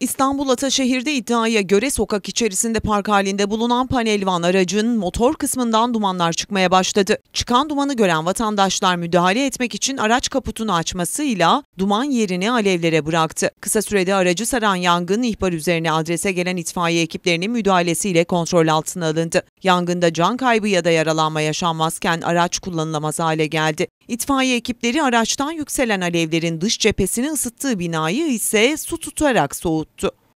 İstanbul Ataşehir'de iddiaya göre sokak içerisinde park halinde bulunan panelvan aracın motor kısmından dumanlar çıkmaya başladı. Çıkan dumanı gören vatandaşlar müdahale etmek için araç kaputunu açmasıyla duman yerini alevlere bıraktı. Kısa sürede aracı saran yangın ihbar üzerine adrese gelen itfaiye ekiplerinin müdahalesiyle kontrol altına alındı. Yangında can kaybı ya da yaralanma yaşanmazken araç kullanılamaz hale geldi. İtfaiye ekipleri araçtan yükselen alevlerin dış cephesini ısıttığı binayı ise su tutarak soğuttu.